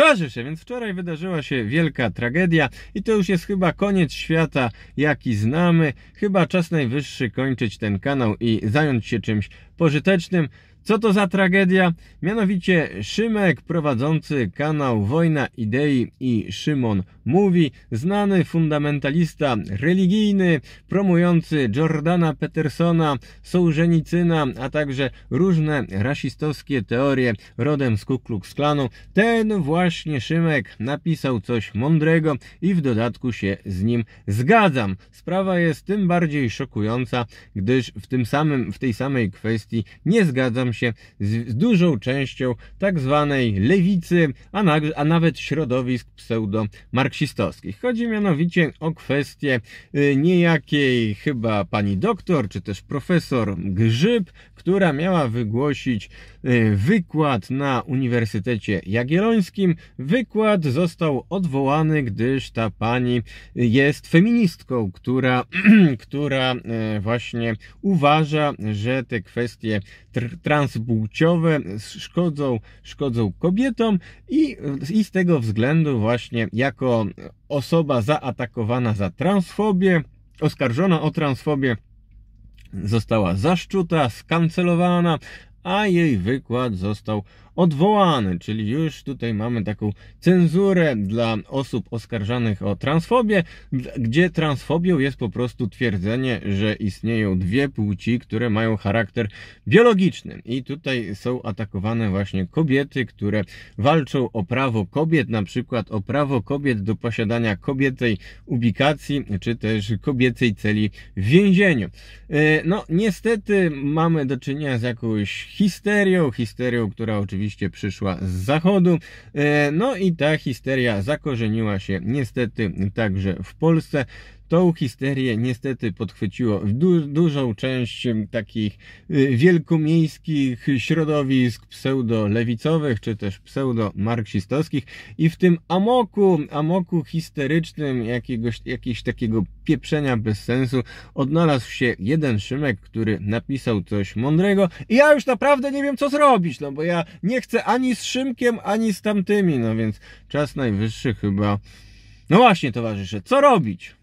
Towarzysze, więc wczoraj wydarzyła się wielka tragedia i to już jest chyba koniec świata, jaki znamy. Chyba czas najwyższy kończyć ten kanał i zająć się czymś pożytecznym. Co to za tragedia? Mianowicie Szymek, prowadzący kanał Wojna Idei i Szymon Mówi, znany fundamentalista religijny, promujący Jordana Petersona, Sołżenicyna, a także różne rasistowskie teorie rodem z Ku Klux Klanu. Ten właśnie Szymek napisał coś mądrego i w dodatku się z nim zgadzam. Sprawa jest tym bardziej szokująca, gdyż w, tym samym, w tej samej kwestii nie zgadzam się z, dużą częścią tak zwanej lewicy, a, na, a nawet środowisk pseudo-marksistowskich. Chodzi mianowicie o kwestię y, niejakiej chyba pani doktor, czy też profesor Grzyb, która miała wygłosić y, wykład na Uniwersytecie Jagiellońskim. Wykład został odwołany, gdyż ta pani jest feministką, która, która y, właśnie uważa, że te kwestie kwestie tr transpłciowe szkodzą, szkodzą kobietom i, i z tego względu właśnie jako osoba zaatakowana za transfobię, oskarżona o transfobię, została zaszczuta, skancelowana, a jej wykład został odwołany, czyli już tutaj mamy taką cenzurę dla osób oskarżanych o transfobię, gdzie transfobią jest po prostu twierdzenie, że istnieją dwie płci, które mają charakter biologiczny. I tutaj są atakowane właśnie kobiety, które walczą o prawo kobiet, na przykład o prawo kobiet do posiadania kobiecej ubikacji, czy też kobiecej celi w więzieniu. E, no, niestety mamy do czynienia z jakąś histerią, histerią, która oczywiście przyszła z zachodu. E, no i ta histeria zakorzeniła się niestety także w Polsce tą histerię niestety podchwyciło du dużą część takich y, wielkomiejskich środowisk pseudo-lewicowych, czy też pseudo pseudo-marksistowskich i w tym amoku, amoku histerycznym jakiegoś, jakiegoś takiego pieprzenia bez sensu odnalazł się jeden Szymek, który napisał coś mądrego i ja już naprawdę nie wiem co zrobić, no bo ja nie chcę ani z Szymkiem, ani z tamtymi, no więc czas najwyższy chyba... No właśnie towarzysze, co robić?